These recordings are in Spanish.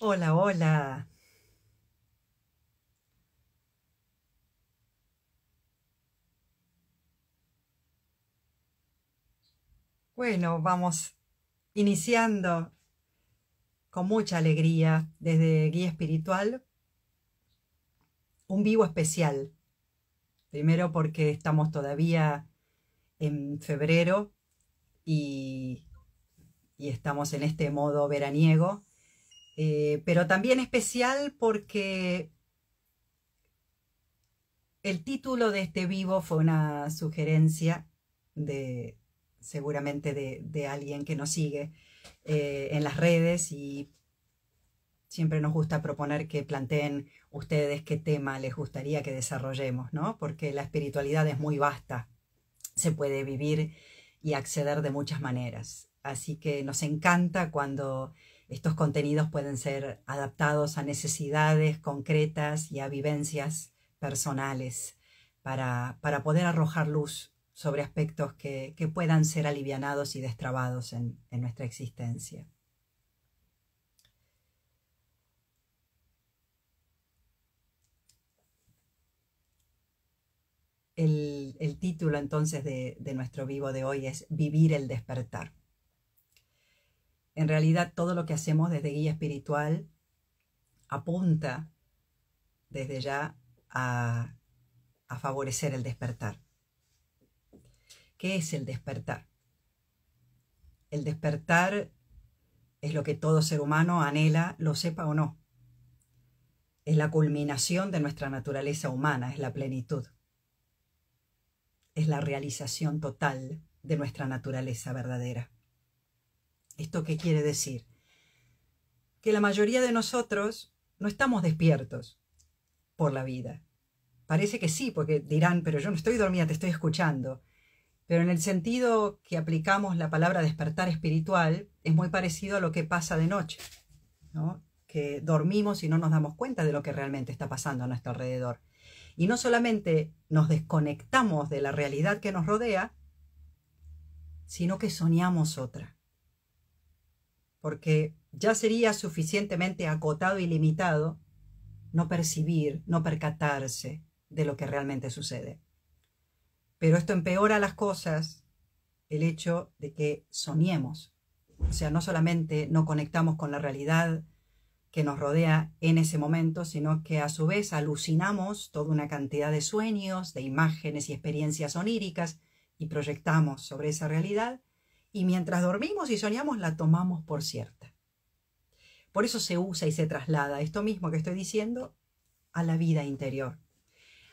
Hola, hola. Bueno, vamos iniciando con mucha alegría desde Guía Espiritual un vivo especial. Primero porque estamos todavía en febrero y, y estamos en este modo veraniego eh, pero también especial porque el título de este vivo fue una sugerencia de seguramente de, alguien que nos sigue eh, en las redes y siempre nos gusta proponer que planteen ustedes qué tema les gustaría que desarrollemos, ¿no? Porque la espiritualidad es muy vasta, se puede vivir y acceder de muchas maneras. Así que nos encanta cuando estos contenidos pueden ser adaptados a necesidades concretas y a vivencias personales para, poder arrojar luz sobre aspectos que, puedan ser alivianados y destrabados en, nuestra existencia. El, título entonces de nuestro vivo de hoy es Vivir el despertar. En realidad todo lo que hacemos desde guía espiritual apunta desde ya a, favorecer el despertar. ¿Qué es el despertar? El despertar es lo que todo ser humano anhela, lo sepa o no. Es la culminación de nuestra naturaleza humana, es la plenitud. Es la realización total de nuestra naturaleza verdadera. ¿Esto qué quiere decir? Que la mayoría de nosotros no estamos despiertos por la vida. Parece que sí, porque dirán, pero yo no estoy dormida, te estoy escuchando. Pero en el sentido que aplicamos la palabra despertar espiritual, es muy parecido a lo que pasa de noche, que dormimos y no nos damos cuenta de lo que realmente está pasando a nuestro alrededor. Y no solamente nos desconectamos de la realidad que nos rodea, sino que soñamos otra porque ya sería suficientemente acotado y limitado no percibir, no percatarse de lo que realmente sucede. Pero esto empeora las cosas, el hecho de que soñemos. O sea, no solamente no conectamos con la realidad que nos rodea en ese momento, sino que a su vez alucinamos toda una cantidad de sueños, de imágenes y experiencias oníricas y proyectamos sobre esa realidad y mientras dormimos y soñamos la tomamos por cierta. Por eso se usa y se traslada esto mismo que estoy diciendo a la vida interior.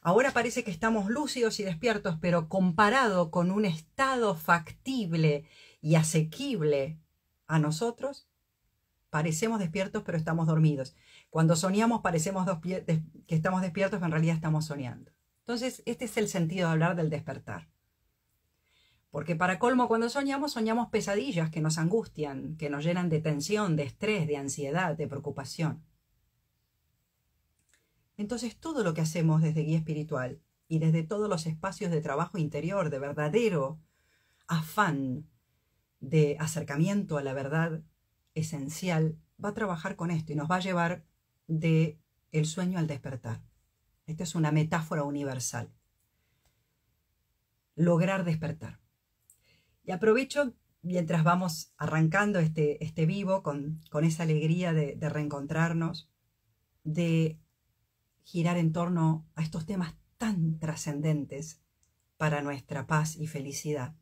Ahora parece que estamos lúcidos y despiertos, pero comparado con un estado factible y asequible a nosotros, parecemos despiertos pero estamos dormidos. Cuando soñamos parecemos que estamos despiertos, pero en realidad estamos soñando. Entonces, este es el sentido de hablar del despertar. Porque para colmo, cuando soñamos, soñamos pesadillas que nos angustian, que nos llenan de tensión, de estrés, de ansiedad, de preocupación. Entonces todo lo que hacemos desde guía espiritual y desde todos los espacios de trabajo interior, de verdadero afán de acercamiento a la verdad esencial, va a trabajar con esto y nos va a llevar de el sueño al despertar. Esta es una metáfora universal. Lograr despertar. Y aprovecho mientras vamos arrancando este, este vivo con, esa alegría de, reencontrarnos, de girar en torno a estos temas tan trascendentes para nuestra paz y felicidad.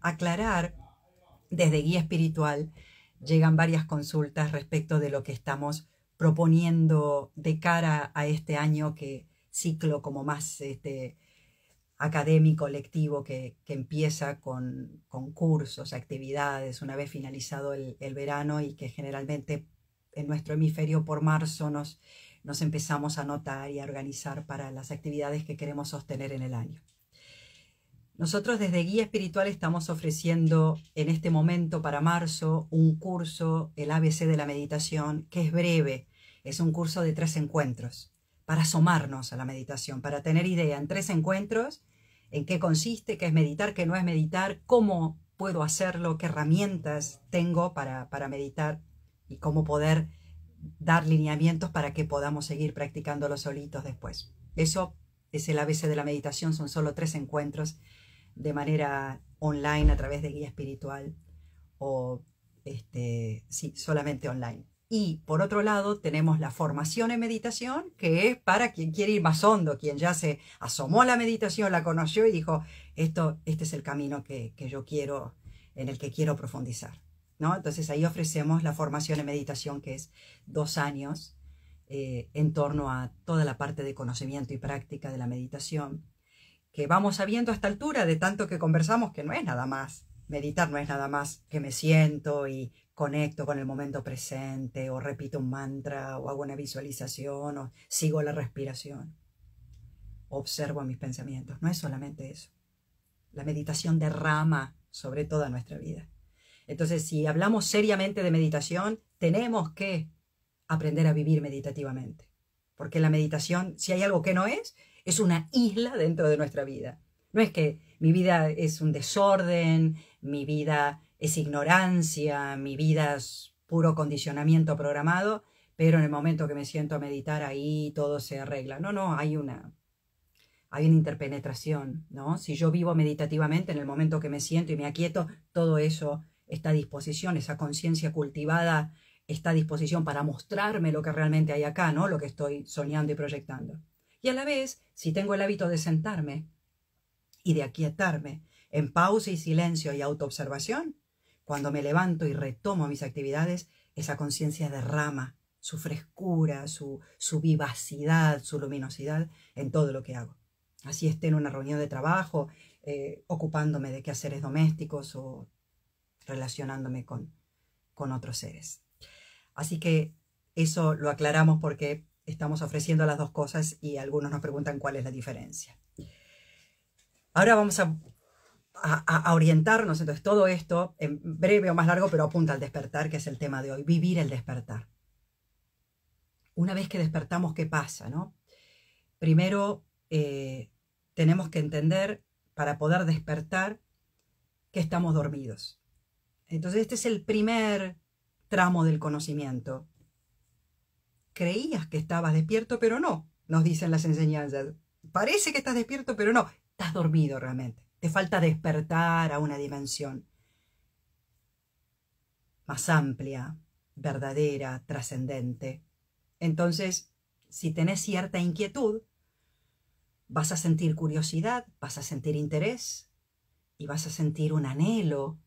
aclarar, desde Guía Espiritual llegan varias consultas respecto de lo que estamos proponiendo de cara a este año que ciclo como más este, académico lectivo que, empieza con, con, cursos, actividades, una vez finalizado el, verano y que generalmente en nuestro hemisferio por marzo nos, nos empezamos a notar y a organizar para las actividades que queremos sostener en el año. Nosotros desde Guía Espiritual estamos ofreciendo en este momento para marzo un curso, el ABC de la meditación, que es breve, es un curso de tres encuentros, para asomarnos a la meditación, para tener idea en tres encuentros en qué consiste, qué es meditar, qué no es meditar, cómo puedo hacerlo, qué herramientas tengo para, para meditar y cómo poder dar lineamientos para que podamos seguir practicándolo solitos después. Eso es el ABC de la meditación, son solo tres encuentros de manera online a través de guía espiritual o este, sí, solamente online. Y por otro lado, tenemos la formación en meditación, que es para quien quiere ir más hondo, quien ya se asomó a la meditación, la conoció y dijo, Esto, este es el camino que, yo quiero, en el que quiero profundizar. ¿no? Entonces ahí ofrecemos la formación en meditación, que es dos años eh, en torno a toda la parte de conocimiento y práctica de la meditación, que vamos sabiendo a esta altura de tanto que conversamos que no es nada más Meditar no es nada más que me siento y conecto con el momento presente o repito un mantra o hago una visualización o sigo la respiración. Observo mis pensamientos. No es solamente eso. La meditación derrama sobre toda nuestra vida. Entonces, si hablamos seriamente de meditación, tenemos que aprender a vivir meditativamente. Porque la meditación, si hay algo que no es, es una isla dentro de nuestra vida. No es que mi vida es un desorden, mi vida es ignorancia, mi vida es puro condicionamiento programado, pero en el momento que me siento a meditar ahí todo se arregla. No, no, hay una, hay una interpenetración, ¿no? Si yo vivo meditativamente, en el momento que me siento y me aquieto, todo eso está a disposición, esa conciencia cultivada está a disposición para mostrarme lo que realmente hay acá, ¿no? Lo que estoy soñando y proyectando. Y a la vez, si tengo el hábito de sentarme y de aquietarme en pausa y silencio y autoobservación, cuando me levanto y retomo mis actividades, esa conciencia derrama su frescura, su, vivacidad, su luminosidad en todo lo que hago. Así esté en una reunión de trabajo, eh, ocupándome de quehaceres domésticos o relacionándome con otros seres. Así que eso lo aclaramos porque estamos ofreciendo las dos cosas y algunos nos preguntan cuál es la diferencia. Ahora vamos a a, orientarnos. Entonces, todo esto, en breve o más largo, pero apunta al despertar, que es el tema de hoy, vivir el despertar. Una vez que despertamos, ¿qué pasa? No? Primero, eh, tenemos que entender, para poder despertar, que estamos dormidos. Entonces, este es el primer tramo del conocimiento. Creías que estabas despierto, pero no, nos dicen las enseñanzas. Parece que estás despierto, pero no, estás dormido realmente. Te falta despertar a una dimensión más amplia, verdadera, trascendente. Entonces, si tenés cierta inquietud, vas a sentir curiosidad, vas a sentir interés y vas a sentir un anhelo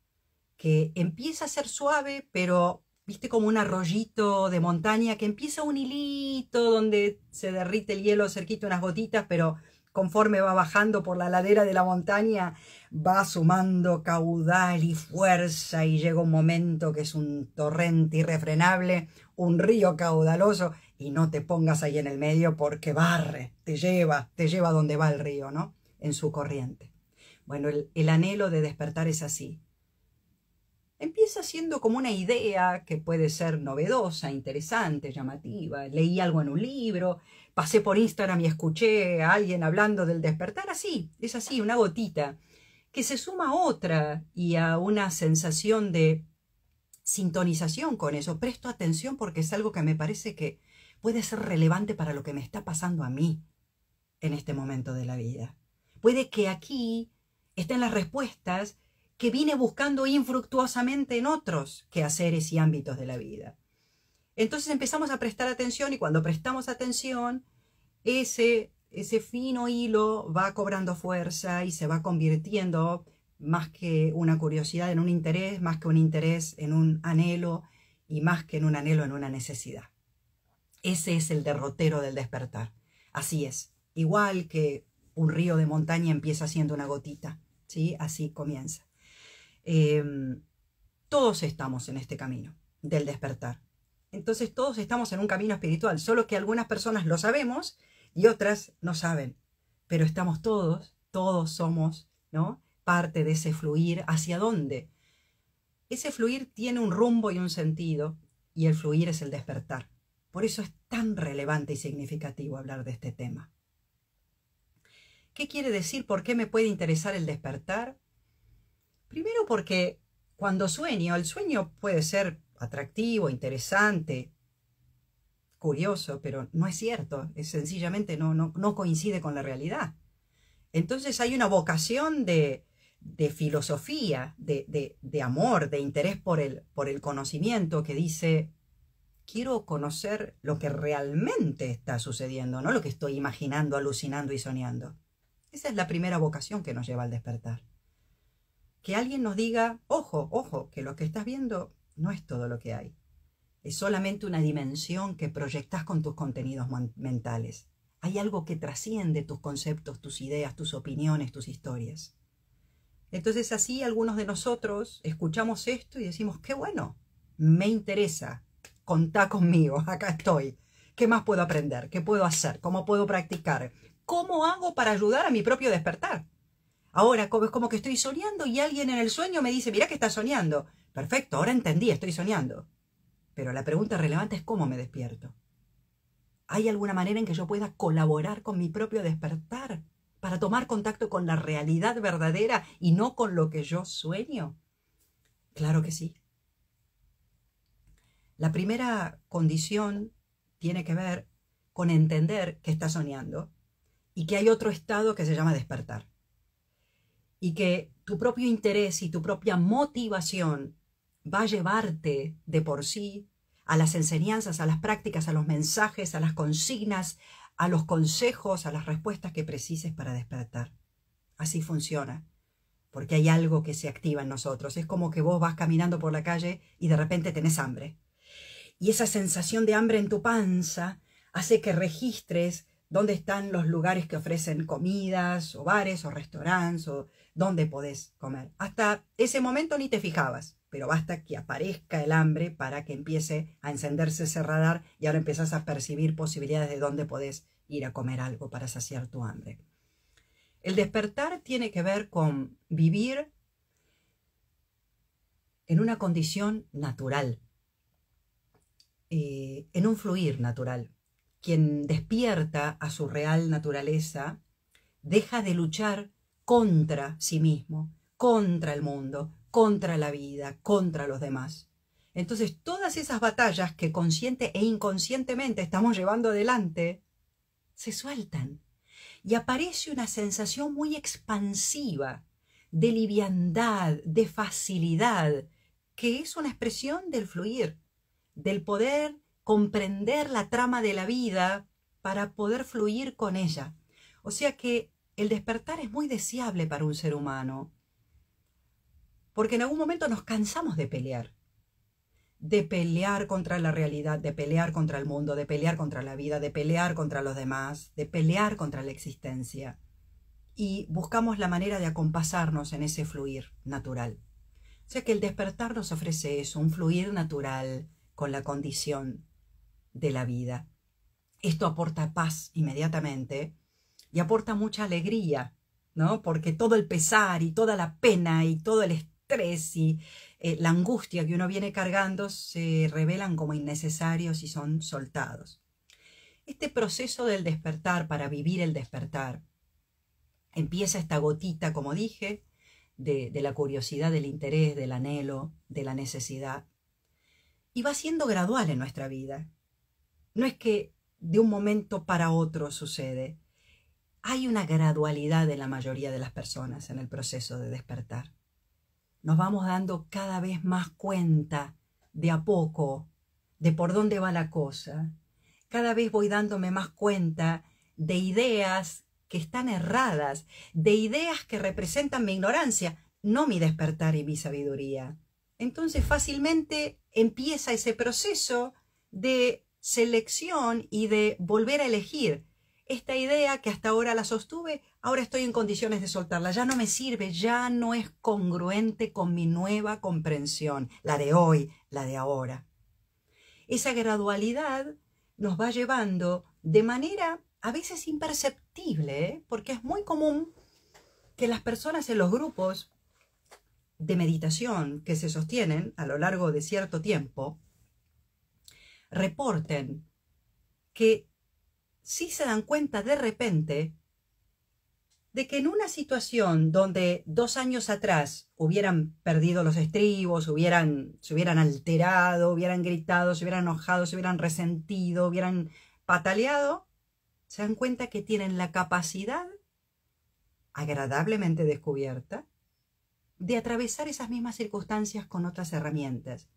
que empieza a ser suave, pero viste como un arroyito de montaña que empieza un hilito donde se derrite el hielo cerquita unas gotitas, pero conforme va bajando por la ladera de la montaña, va sumando caudal y fuerza y llega un momento que es un torrente irrefrenable, un río caudaloso y no te pongas ahí en el medio porque barre, te lleva, te lleva donde va el río, ¿no? En su corriente. Bueno, el, el anhelo de despertar es así, Empieza siendo como una idea que puede ser novedosa, interesante, llamativa. Leí algo en un libro, pasé por Instagram y escuché a alguien hablando del despertar. Así, es así, una gotita, que se suma a otra y a una sensación de sintonización con eso. Presto atención porque es algo que me parece que puede ser relevante para lo que me está pasando a mí en este momento de la vida. Puede que aquí estén las respuestas que vine buscando infructuosamente en otros quehaceres y ámbitos de la vida. Entonces empezamos a prestar atención y cuando prestamos atención, ese, ese fino hilo va cobrando fuerza y se va convirtiendo más que una curiosidad en un interés, más que un interés en un anhelo y más que en un anhelo en una necesidad. Ese es el derrotero del despertar. Así es, igual que un río de montaña empieza siendo una gotita, ¿sí? Así comienza. Em, todos estamos en este camino del despertar. Entonces todos estamos en un camino espiritual, solo que algunas personas lo sabemos y otras no saben. Pero estamos todos, todos somos, ¿no? Parte de ese fluir hacia dónde. Ese fluir tiene un rumbo y un sentido, y el fluir es el despertar. Por eso es tan relevante y significativo hablar de este tema. ¿Qué quiere decir? ¿Por qué me puede interesar el despertar? Primero porque cuando sueño, el sueño puede ser atractivo, interesante, curioso, pero no es cierto, es sencillamente no, no, no coincide con la realidad. Entonces hay una vocación de, de filosofía, de, de, amor, de interés por el, por el conocimiento que dice, quiero conocer lo que realmente está sucediendo, no lo que estoy imaginando, alucinando y soñando. Esa es la primera vocación que nos lleva al despertar que alguien nos diga, ojo, ojo, que lo que estás viendo no es todo lo que hay. Es solamente una dimensión que proyectas con tus contenidos mentales. Hay algo que trasciende tus conceptos, tus ideas, tus opiniones, tus historias. Entonces así algunos de nosotros escuchamos esto y decimos, qué bueno, me interesa, contá conmigo, acá estoy. ¿Qué más puedo aprender? ¿Qué puedo hacer? ¿Cómo puedo practicar? ¿Cómo hago para ayudar a mi propio despertar? Ahora es como que estoy soñando y alguien en el sueño me dice, mira que estás soñando. Perfecto, ahora entendí, estoy soñando. Pero la pregunta relevante es cómo me despierto. ¿Hay alguna manera en que yo pueda colaborar con mi propio despertar para tomar contacto con la realidad verdadera y no con lo que yo sueño? Claro que sí. La primera condición tiene que ver con entender que está soñando y que hay otro estado que se llama despertar y que tu propio interés y tu propia motivación va a llevarte de por sí a las enseñanzas, a las prácticas, a los mensajes, a las consignas, a los consejos, a las respuestas que precises para despertar. Así funciona, porque hay algo que se activa en nosotros. Es como que vos vas caminando por la calle y de repente tenés hambre. Y esa sensación de hambre en tu panza hace que registres dónde están los lugares que ofrecen comidas o bares o restaurantes o dónde podés comer. Hasta ese momento ni te fijabas, pero basta que aparezca el hambre para que empiece a encenderse ese radar y ahora empiezas a percibir posibilidades de dónde podés ir a comer algo para saciar tu hambre. El despertar tiene que ver con vivir en una condición natural, eh, en un fluir natural. Quien despierta a su real naturaleza deja de luchar contra sí mismo, contra el mundo, contra la vida, contra los demás. Entonces, todas esas batallas que consciente e inconscientemente estamos llevando adelante, se sueltan y aparece una sensación muy expansiva de liviandad, de facilidad, que es una expresión del fluir, del poder comprender la trama de la vida para poder fluir con ella. O sea que el despertar es muy deseable para un ser humano, porque en algún momento nos cansamos de pelear, de pelear contra la realidad, de pelear contra el mundo, de pelear contra la vida, de pelear contra los demás, de pelear contra la existencia. Y buscamos la manera de acompasarnos en ese fluir natural. O sea que el despertar nos ofrece eso, un fluir natural con la condición de la vida. Esto aporta paz inmediatamente y aporta mucha alegría, ¿no? Porque todo el pesar y toda la pena y todo el estrés y eh, la angustia que uno viene cargando se revelan como innecesarios y son soltados. Este proceso del despertar para vivir el despertar empieza esta gotita, como dije, de, de la curiosidad, del interés, del anhelo, de la necesidad, y va siendo gradual en nuestra vida. No es que de un momento para otro sucede, hay una gradualidad en la mayoría de las personas en el proceso de despertar. Nos vamos dando cada vez más cuenta de a poco de por dónde va la cosa. Cada vez voy dándome más cuenta de ideas que están erradas, de ideas que representan mi ignorancia, no mi despertar y mi sabiduría. Entonces fácilmente empieza ese proceso de selección y de volver a elegir esta idea que hasta ahora la sostuve, ahora estoy en condiciones de soltarla, ya no me sirve, ya no es congruente con mi nueva comprensión, la de hoy, la de ahora. Esa gradualidad nos va llevando de manera a veces imperceptible, ¿eh? porque es muy común que las personas en los grupos de meditación que se sostienen a lo largo de cierto tiempo reporten que si se dan cuenta de repente de que en una situación donde dos años atrás hubieran perdido los estribos, hubieran, se hubieran alterado, hubieran gritado, se hubieran enojado, se hubieran resentido, hubieran pataleado, se dan cuenta que tienen la capacidad, agradablemente descubierta, de atravesar esas mismas circunstancias con otras herramientas,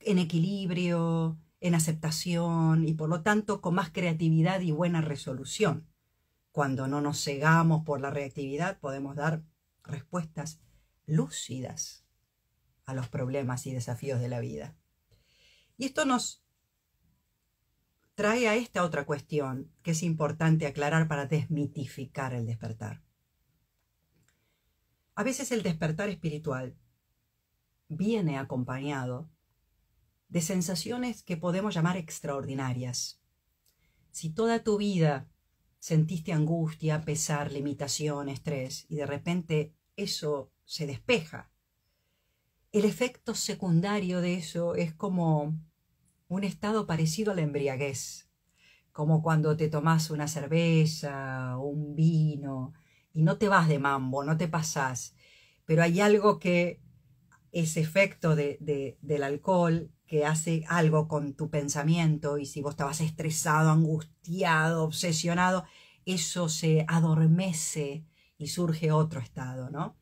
en equilibrio, en aceptación y por lo tanto con más creatividad y buena resolución. Cuando no nos cegamos por la reactividad podemos dar respuestas lúcidas a los problemas y desafíos de la vida. Y esto nos trae a esta otra cuestión que es importante aclarar para desmitificar el despertar. A veces el despertar espiritual viene acompañado de sensaciones que podemos llamar extraordinarias. Si toda tu vida sentiste angustia, pesar, limitación, estrés, y de repente eso se despeja, el efecto secundario de eso es como un estado parecido a la embriaguez, como cuando te tomas una cerveza o un vino y no te vas de mambo, no te pasás, pero hay algo que ese efecto del alcohol que hace algo con tu pensamiento y si vos estabas estresado, angustiado, obsesionado, eso se adormece y surge otro estado, ¿no?